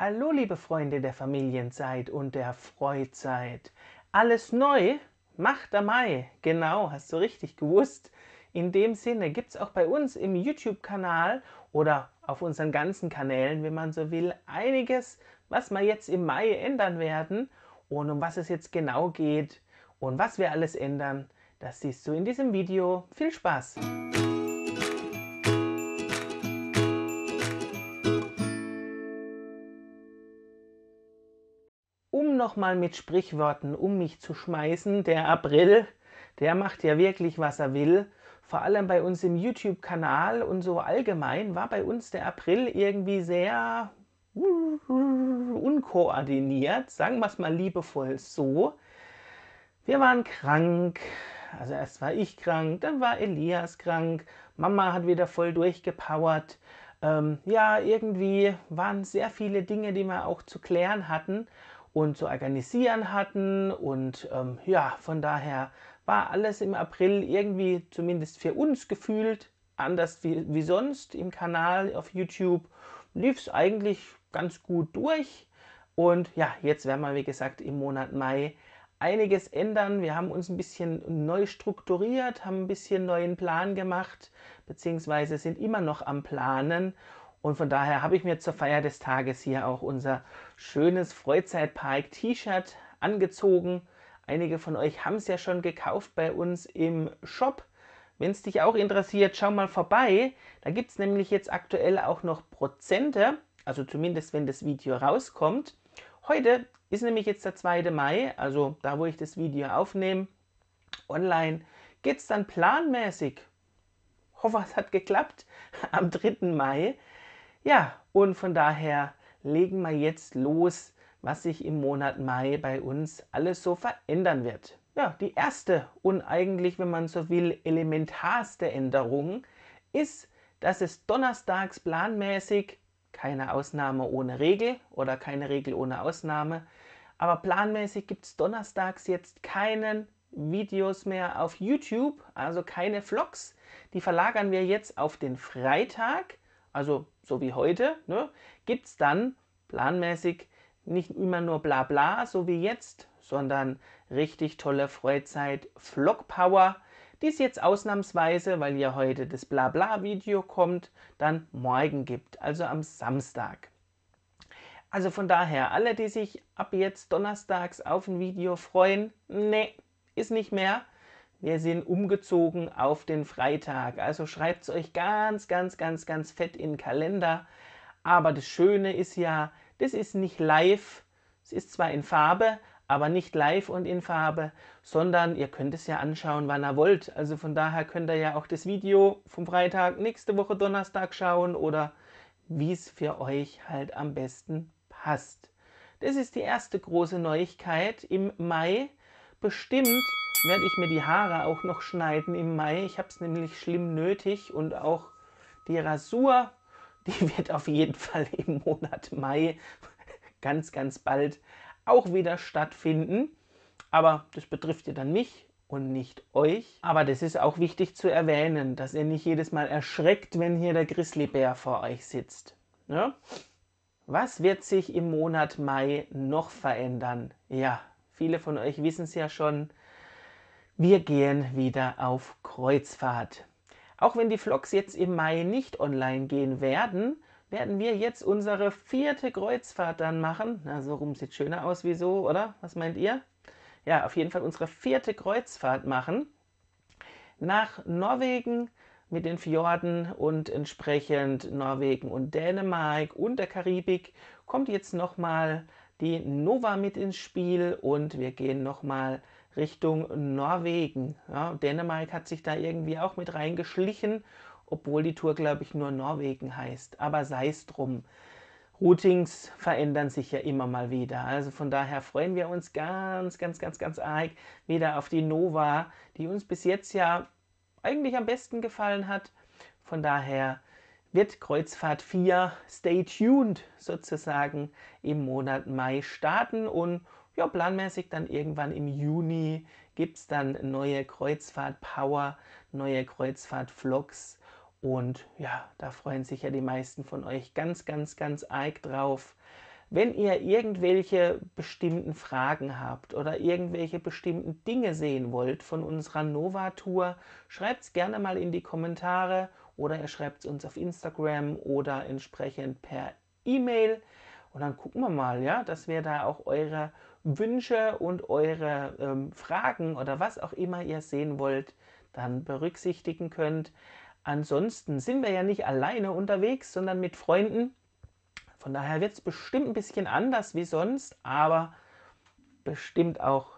Hallo liebe Freunde der Familienzeit und der Freuzeit. Alles neu macht am Mai. Genau, hast du richtig gewusst. In dem Sinne gibt es auch bei uns im YouTube-Kanal oder auf unseren ganzen Kanälen, wenn man so will, einiges, was wir jetzt im Mai ändern werden und um was es jetzt genau geht und was wir alles ändern. Das siehst du in diesem Video. Viel Spaß! noch mal mit Sprichworten um mich zu schmeißen. Der April, der macht ja wirklich, was er will. Vor allem bei uns im YouTube-Kanal und so allgemein war bei uns der April irgendwie sehr uh, unkoordiniert, sagen wir es mal liebevoll so. Wir waren krank, also erst war ich krank, dann war Elias krank, Mama hat wieder voll durchgepowert. Ähm, ja, irgendwie waren sehr viele Dinge, die wir auch zu klären hatten und zu organisieren hatten. Und ähm, ja, von daher war alles im April irgendwie zumindest für uns gefühlt anders wie, wie sonst im Kanal auf YouTube. Lief es eigentlich ganz gut durch. Und ja, jetzt werden wir, wie gesagt, im Monat Mai einiges ändern. Wir haben uns ein bisschen neu strukturiert, haben ein bisschen neuen Plan gemacht, beziehungsweise sind immer noch am Planen. Und von daher habe ich mir zur Feier des Tages hier auch unser schönes Freizeitpark-T-Shirt angezogen. Einige von euch haben es ja schon gekauft bei uns im Shop. Wenn es dich auch interessiert, schau mal vorbei. Da gibt es nämlich jetzt aktuell auch noch Prozente, also zumindest wenn das Video rauskommt. Heute ist nämlich jetzt der 2. Mai, also da, wo ich das Video aufnehme, online, geht es dann planmäßig. hoffe, es hat geklappt. Am 3. Mai ja, und von daher legen wir jetzt los, was sich im Monat Mai bei uns alles so verändern wird. Ja, die erste und eigentlich, wenn man so will, elementarste Änderung ist, dass es donnerstags planmäßig, keine Ausnahme ohne Regel oder keine Regel ohne Ausnahme, aber planmäßig gibt es donnerstags jetzt keinen Videos mehr auf YouTube, also keine Vlogs. Die verlagern wir jetzt auf den Freitag also so wie heute, ne, gibt es dann planmäßig nicht immer nur Blabla, so wie jetzt, sondern richtig tolle Freizeit, Vlogpower. Dies jetzt ausnahmsweise, weil ja heute das Blabla-Video kommt, dann morgen gibt, also am Samstag. Also von daher, alle, die sich ab jetzt donnerstags auf ein Video freuen, nee, ist nicht mehr. Wir sind umgezogen auf den Freitag. Also schreibt es euch ganz, ganz, ganz, ganz fett in den Kalender. Aber das Schöne ist ja, das ist nicht live. Es ist zwar in Farbe, aber nicht live und in Farbe, sondern ihr könnt es ja anschauen, wann ihr wollt. Also von daher könnt ihr ja auch das Video vom Freitag nächste Woche Donnerstag schauen oder wie es für euch halt am besten passt. Das ist die erste große Neuigkeit im Mai. Bestimmt werde ich mir die Haare auch noch schneiden im Mai. Ich habe es nämlich schlimm nötig und auch die Rasur, die wird auf jeden Fall im Monat Mai ganz, ganz bald auch wieder stattfinden. Aber das betrifft ja dann mich und nicht euch. Aber das ist auch wichtig zu erwähnen, dass ihr nicht jedes Mal erschreckt, wenn hier der Grizzlybär vor euch sitzt. Ja? Ne? Was wird sich im Monat Mai noch verändern? Ja, Viele von euch wissen es ja schon. Wir gehen wieder auf Kreuzfahrt. Auch wenn die Vlogs jetzt im Mai nicht online gehen werden, werden wir jetzt unsere vierte Kreuzfahrt dann machen. Na, so rum sieht schöner aus wie so, oder? Was meint ihr? Ja, auf jeden Fall unsere vierte Kreuzfahrt machen. Nach Norwegen mit den Fjorden und entsprechend Norwegen und Dänemark und der Karibik kommt jetzt nochmal die Nova mit ins Spiel und wir gehen nochmal Richtung Norwegen. Ja, Dänemark hat sich da irgendwie auch mit reingeschlichen, obwohl die Tour, glaube ich, nur Norwegen heißt. Aber sei es drum. Routings verändern sich ja immer mal wieder. Also von daher freuen wir uns ganz, ganz, ganz, ganz arg wieder auf die Nova, die uns bis jetzt ja eigentlich am besten gefallen hat. Von daher wird Kreuzfahrt 4 Stay Tuned sozusagen im Monat Mai starten und ja, planmäßig dann irgendwann im Juni gibt es dann neue Kreuzfahrt-Power, neue Kreuzfahrt-Vlogs und ja, da freuen sich ja die meisten von euch ganz, ganz, ganz arg drauf. Wenn ihr irgendwelche bestimmten Fragen habt oder irgendwelche bestimmten Dinge sehen wollt von unserer Nova Tour, schreibt es gerne mal in die Kommentare oder ihr schreibt es uns auf Instagram oder entsprechend per E-Mail. Und dann gucken wir mal, ja, dass wir da auch eure Wünsche und eure ähm, Fragen oder was auch immer ihr sehen wollt, dann berücksichtigen könnt. Ansonsten sind wir ja nicht alleine unterwegs, sondern mit Freunden. Von daher wird es bestimmt ein bisschen anders wie sonst, aber bestimmt auch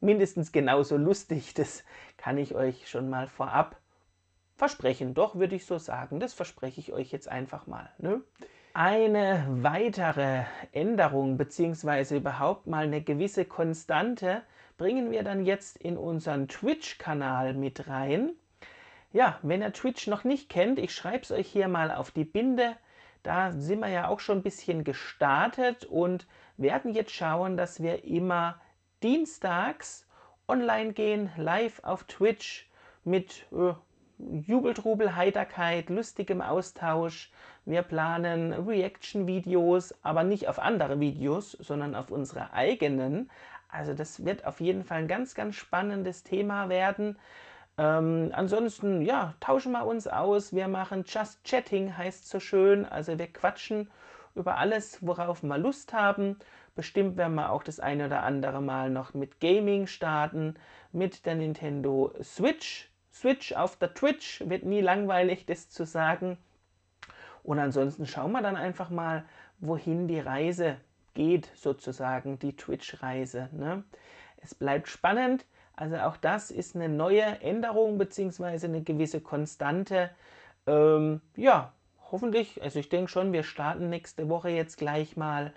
mindestens genauso lustig. Das kann ich euch schon mal vorab Versprechen, doch würde ich so sagen. Das verspreche ich euch jetzt einfach mal. Ne? Eine weitere Änderung beziehungsweise überhaupt mal eine gewisse Konstante bringen wir dann jetzt in unseren Twitch-Kanal mit rein. Ja, wenn ihr Twitch noch nicht kennt, ich schreibe es euch hier mal auf die Binde. Da sind wir ja auch schon ein bisschen gestartet und werden jetzt schauen, dass wir immer dienstags online gehen, live auf Twitch mit äh, Jubeltrubel, Heiterkeit, lustigem Austausch. Wir planen Reaction-Videos, aber nicht auf andere Videos, sondern auf unsere eigenen. Also das wird auf jeden Fall ein ganz, ganz spannendes Thema werden. Ähm, ansonsten, ja, tauschen wir uns aus. Wir machen Just Chatting, heißt so schön. Also wir quatschen über alles, worauf wir Lust haben. Bestimmt werden wir auch das eine oder andere Mal noch mit Gaming starten, mit der Nintendo Switch Switch auf der Twitch, wird nie langweilig, das zu sagen. Und ansonsten schauen wir dann einfach mal, wohin die Reise geht, sozusagen, die Twitch-Reise. Ne? Es bleibt spannend. Also auch das ist eine neue Änderung beziehungsweise eine gewisse Konstante. Ähm, ja, hoffentlich, also ich denke schon, wir starten nächste Woche jetzt gleich mal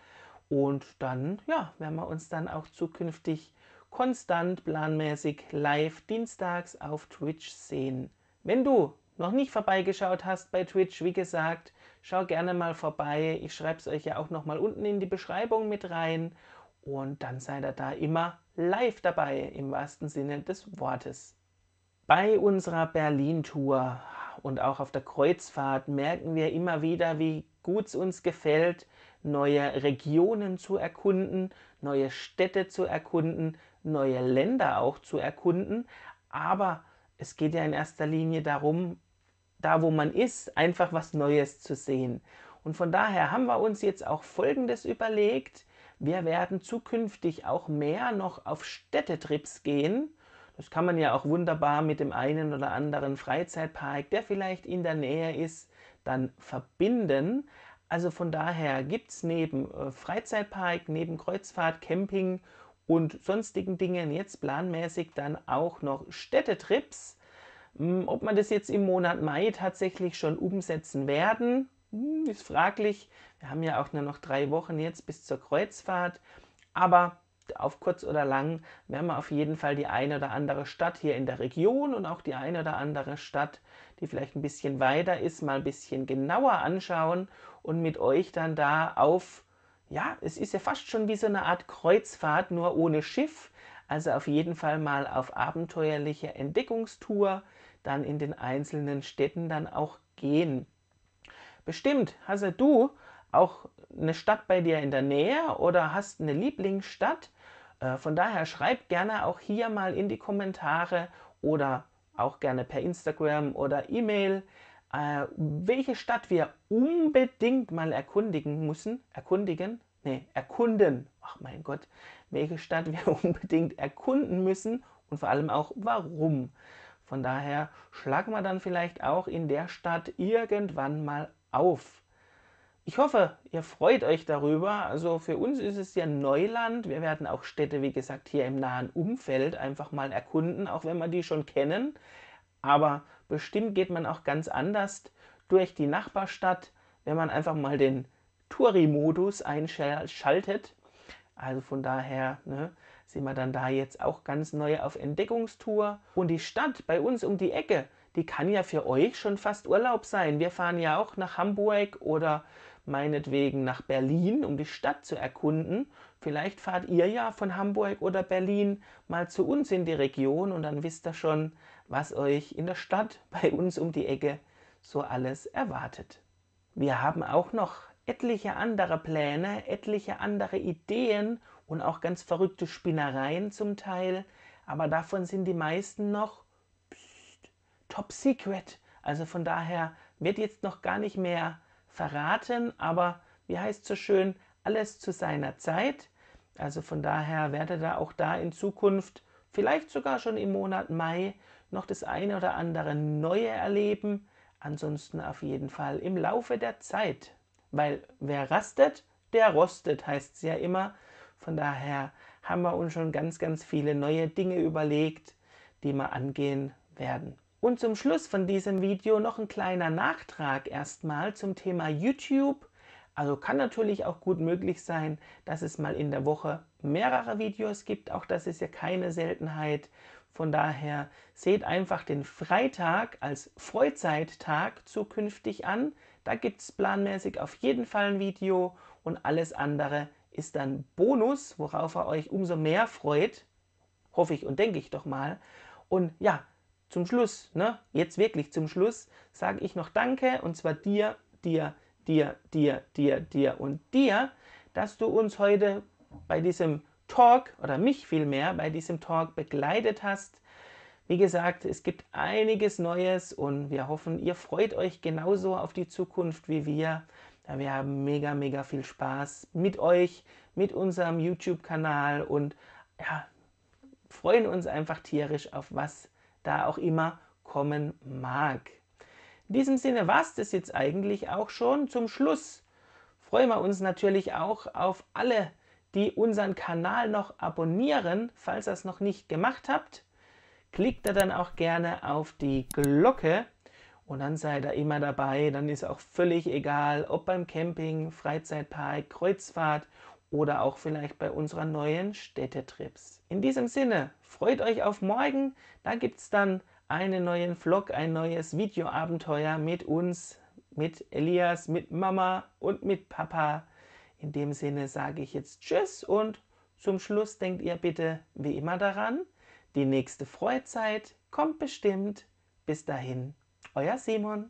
und dann, ja, werden wir uns dann auch zukünftig konstant planmäßig live dienstags auf Twitch sehen. Wenn du noch nicht vorbeigeschaut hast bei Twitch, wie gesagt, schau gerne mal vorbei. Ich schreibe es euch ja auch nochmal unten in die Beschreibung mit rein. Und dann seid ihr da immer live dabei, im wahrsten Sinne des Wortes. Bei unserer Berlin-Tour und auch auf der Kreuzfahrt merken wir immer wieder, wie gut es uns gefällt, neue Regionen zu erkunden, neue Städte zu erkunden, neue Länder auch zu erkunden. Aber es geht ja in erster Linie darum, da wo man ist, einfach was Neues zu sehen. Und von daher haben wir uns jetzt auch Folgendes überlegt. Wir werden zukünftig auch mehr noch auf Städtetrips gehen. Das kann man ja auch wunderbar mit dem einen oder anderen Freizeitpark, der vielleicht in der Nähe ist, dann verbinden. Also von daher gibt es neben äh, Freizeitpark, neben Kreuzfahrt, Camping und sonstigen Dingen, jetzt planmäßig dann auch noch Städtetrips. Hm, ob man das jetzt im Monat Mai tatsächlich schon umsetzen werden, hm, ist fraglich. Wir haben ja auch nur noch drei Wochen jetzt bis zur Kreuzfahrt. Aber auf kurz oder lang werden wir auf jeden Fall die eine oder andere Stadt hier in der Region und auch die eine oder andere Stadt, die vielleicht ein bisschen weiter ist, mal ein bisschen genauer anschauen und mit euch dann da auf ja, es ist ja fast schon wie so eine Art Kreuzfahrt, nur ohne Schiff. Also auf jeden Fall mal auf abenteuerliche Entdeckungstour, dann in den einzelnen Städten dann auch gehen. Bestimmt hast ja du auch eine Stadt bei dir in der Nähe oder hast eine Lieblingsstadt. Äh, von daher schreib gerne auch hier mal in die Kommentare oder auch gerne per Instagram oder E-Mail äh, welche Stadt wir unbedingt mal erkundigen müssen, erkundigen, nee, erkunden, ach mein Gott, welche Stadt wir unbedingt erkunden müssen und vor allem auch warum. Von daher schlagen wir dann vielleicht auch in der Stadt irgendwann mal auf. Ich hoffe, ihr freut euch darüber. Also für uns ist es ja Neuland. Wir werden auch Städte, wie gesagt, hier im nahen Umfeld einfach mal erkunden, auch wenn wir die schon kennen. Aber Bestimmt geht man auch ganz anders durch die Nachbarstadt, wenn man einfach mal den Touri-Modus einschaltet. Also von daher ne, sind wir dann da jetzt auch ganz neu auf Entdeckungstour. Und die Stadt bei uns um die Ecke, die kann ja für euch schon fast Urlaub sein. Wir fahren ja auch nach Hamburg oder meinetwegen nach Berlin, um die Stadt zu erkunden. Vielleicht fahrt ihr ja von Hamburg oder Berlin mal zu uns in die Region und dann wisst ihr schon, was euch in der Stadt bei uns um die Ecke so alles erwartet. Wir haben auch noch etliche andere Pläne, etliche andere Ideen und auch ganz verrückte Spinnereien zum Teil, aber davon sind die meisten noch pst, top secret. Also von daher wird jetzt noch gar nicht mehr verraten, aber wie heißt so schön, alles zu seiner Zeit. Also von daher werdet ihr auch da in Zukunft, vielleicht sogar schon im Monat Mai, noch das eine oder andere Neue erleben. Ansonsten auf jeden Fall im Laufe der Zeit. Weil wer rastet, der rostet, heißt es ja immer. Von daher haben wir uns schon ganz, ganz viele neue Dinge überlegt, die wir angehen werden. Und zum Schluss von diesem Video noch ein kleiner Nachtrag erstmal zum Thema YouTube. Also kann natürlich auch gut möglich sein, dass es mal in der Woche mehrere Videos gibt. Auch das ist ja keine Seltenheit. Von daher seht einfach den Freitag als Freizeittag zukünftig an. Da gibt es planmäßig auf jeden Fall ein Video und alles andere ist dann Bonus, worauf ihr euch umso mehr freut. Hoffe ich und denke ich doch mal. Und ja, zum Schluss, ne? jetzt wirklich zum Schluss, sage ich noch Danke und zwar dir, dir, dir, dir, dir, dir und dir, dass du uns heute bei diesem Talk oder mich vielmehr bei diesem Talk begleitet hast. Wie gesagt, es gibt einiges Neues und wir hoffen, ihr freut euch genauso auf die Zukunft wie wir. wir haben mega, mega viel Spaß mit euch, mit unserem YouTube-Kanal und ja, freuen uns einfach tierisch auf was da auch immer kommen mag. In diesem Sinne war es das jetzt eigentlich auch schon zum Schluss. Freuen wir uns natürlich auch auf alle die unseren Kanal noch abonnieren, falls ihr es noch nicht gemacht habt, klickt da dann auch gerne auf die Glocke und dann seid ihr immer dabei. Dann ist auch völlig egal, ob beim Camping, Freizeitpark, Kreuzfahrt oder auch vielleicht bei unseren neuen Städtetrips. In diesem Sinne, freut euch auf morgen. Da gibt es dann einen neuen Vlog, ein neues Videoabenteuer mit uns, mit Elias, mit Mama und mit Papa. In dem Sinne sage ich jetzt Tschüss und zum Schluss denkt ihr bitte wie immer daran, die nächste Freizeit kommt bestimmt. Bis dahin, euer Simon.